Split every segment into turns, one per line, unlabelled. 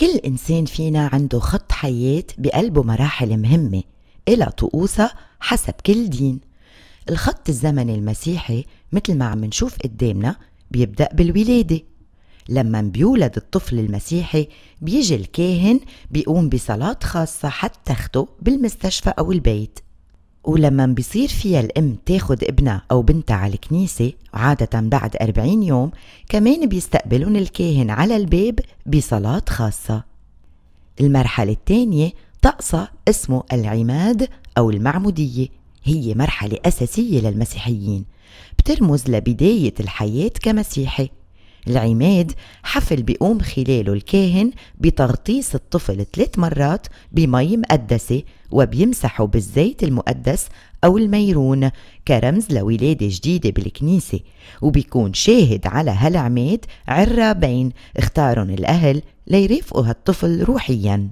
كل إنسان فينا عنده خط حياة بقلبه مراحل مهمة إلى طقوسها حسب كل دين الخط الزمني المسيحي مثل ما عم نشوف قدامنا بيبدأ بالولادة لما بيولد الطفل المسيحي بيجي الكاهن بيقوم بصلاة خاصة حتى اخته بالمستشفى أو البيت ولما بصير فيها الأم تاخد ابنها أو بنتها على الكنيسة عادة بعد 40 يوم كمان بيستقبلون الكاهن على الباب بصلاة خاصة المرحلة الثانية طقسة اسمه العماد أو المعمودية هي مرحلة أساسية للمسيحيين بترمز لبداية الحياة كمسيحي العماد حفل بيقوم خلاله الكاهن بتغطيس الطفل ثلاث مرات بمي مقدسة وبيمسحه بالزيت المقدس أو الميرون كرمز لولادة جديدة بالكنيسة وبيكون شاهد على هالعماد عرابين اختارن الأهل ليرافقوا هالطفل روحياً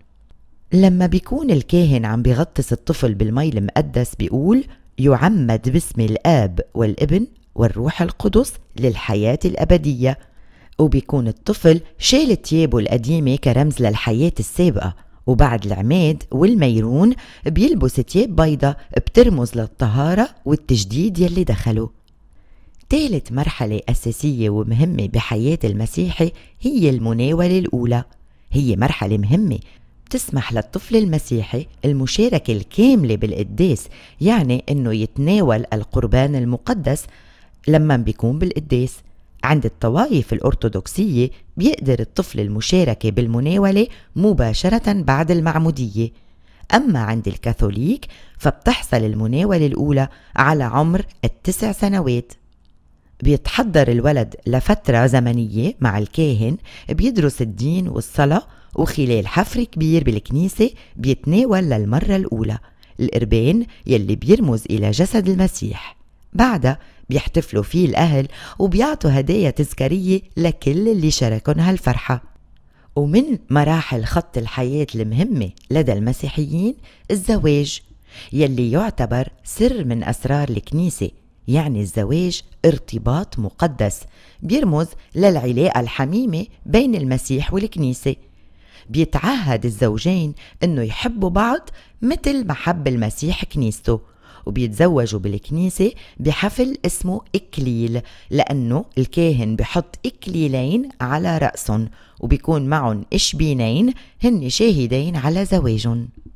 لما بيكون الكاهن عم بيغطس الطفل بالمي المقدس بيقول يعمد باسم الآب والابن والروح القدس للحياة الأبدية وبيكون الطفل شال تيابه القديمة كرمز للحياة السابقة وبعد العماد والميرون بيلبس تياب بيضة بترمز للطهارة والتجديد يلي دخلوا تالت مرحلة أساسية ومهمة بحياة المسيحي هي المناولة الأولى هي مرحلة مهمة بتسمح للطفل المسيحي المشاركة الكاملة بالقداس يعني أنه يتناول القربان المقدس لما بيكون بالقداس عند الطوائف الأرثوذكسية بيقدر الطفل المشاركة بالمناولة مباشرة بعد المعمودية أما عند الكاثوليك فبتحصل المناولة الأولى على عمر التسع سنوات بيتحضر الولد لفترة زمنية مع الكاهن بيدرس الدين والصلاة وخلال حفر كبير بالكنيسة بيتناول للمرة الأولى الإربان يلي بيرمز إلى جسد المسيح بعدها بيحتفلوا فيه الأهل وبيعطوا هدايا تذكارية لكل اللي شاركن هالفرحة ومن مراحل خط الحياة المهمة لدى المسيحيين الزواج يلي يعتبر سر من أسرار الكنيسة يعني الزواج ارتباط مقدس بيرمز للعلاقة الحميمة بين المسيح والكنيسة بيتعهد الزوجين انه يحبوا بعض مثل ما حب المسيح كنيسته وبيتزوجوا بالكنيسة بحفل اسمه إكليل لأنه الكاهن بحط إكليلين على رأسهم وبيكون معهم إشبينين هن شاهدين على زواجهم